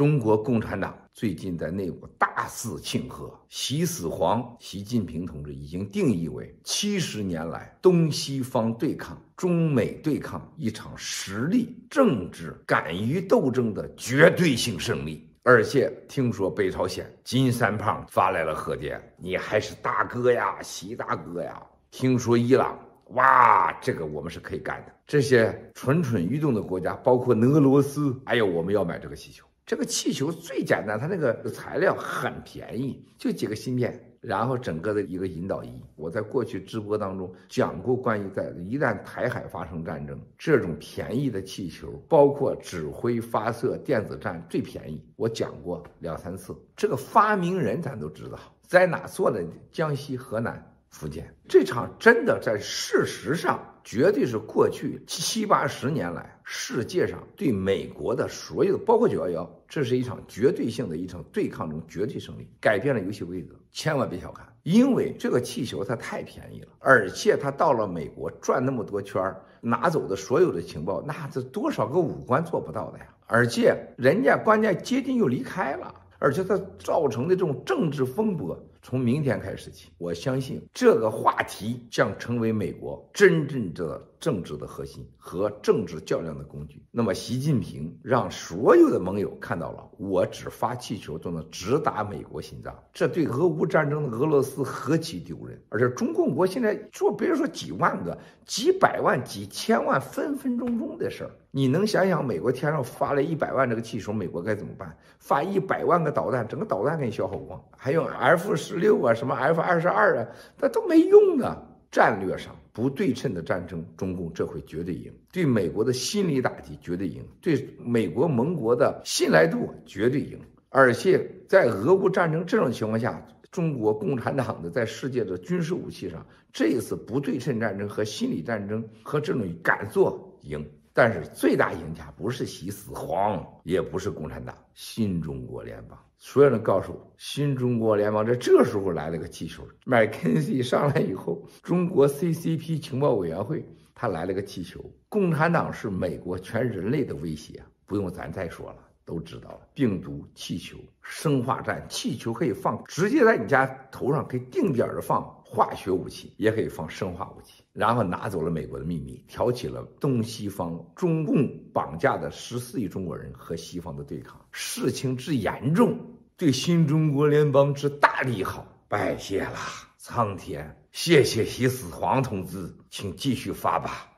中国共产党最近在内部大肆庆贺，习始皇习近平同志已经定义为七十年来东西方对抗、中美对抗一场实力政治、敢于斗争的绝对性胜利。而且听说北朝鲜金三胖发来了贺电，你还是大哥呀，习大哥呀。听说伊朗，哇，这个我们是可以干的。这些蠢蠢欲动的国家，包括俄罗斯，哎呦，我们要买这个气球。这个气球最简单，它那个材料很便宜，就几个芯片，然后整个的一个引导仪。我在过去直播当中讲过，关于在一旦台海发生战争，这种便宜的气球，包括指挥发射、电子战最便宜，我讲过两三次。这个发明人咱都知道，在哪做的？江西、河南、福建。这场真的在事实上。绝对是过去七八十年来世界上对美国的所有的，包括九幺幺，这是一场绝对性的一场对抗中绝对胜利，改变了游戏规则。千万别小看，因为这个气球它太便宜了，而且它到了美国转那么多圈儿，拿走的所有的情报，那这多少个武官做不到的呀！而且人家关键接近又离开了，而且它造成的这种政治风波。从明天开始起，我相信这个话题将成为美国真正的政治的核心和政治较量的工具。那么，习近平让所有的盟友看到了，我只发气球就能直达美国心脏，这对俄乌战争的俄罗斯何其丢人！而且，中共国现在做，别说几万个、几百万、几千万分分钟钟的事儿，你能想想美国天上发了一百万这个气球，美国该怎么办？发一百万个导弹，整个导弹给你消耗光，还用 F 十。十六啊，什么 F 二十二啊，那都没用的。战略上不对称的战争，中共这回绝对赢，对美国的心理打击绝对赢，对美国盟国的信赖度绝对赢。而且在俄乌战争这种情况下，中国共产党的在世界的军事武器上，这一次不对称战争和心理战争和这种敢做赢。但是最大赢家不是希死黄，也不是共产党，新中国联邦。所有人告诉我，新中国联邦在这时候来了个气球。麦肯锡上来以后，中国 CCP 情报委员会他来了个气球。共产党是美国全人类的威胁，不用咱再说了，都知道了。病毒气球、生化战气球可以放，直接在你家头上可以定点的放。化学武器也可以放，生化武器，然后拿走了美国的秘密，挑起了东西方、中共绑架的十四亿中国人和西方的对抗。事情之严重，对新中国联邦之大利好，拜谢了苍天，谢谢习死皇同志，请继续发吧。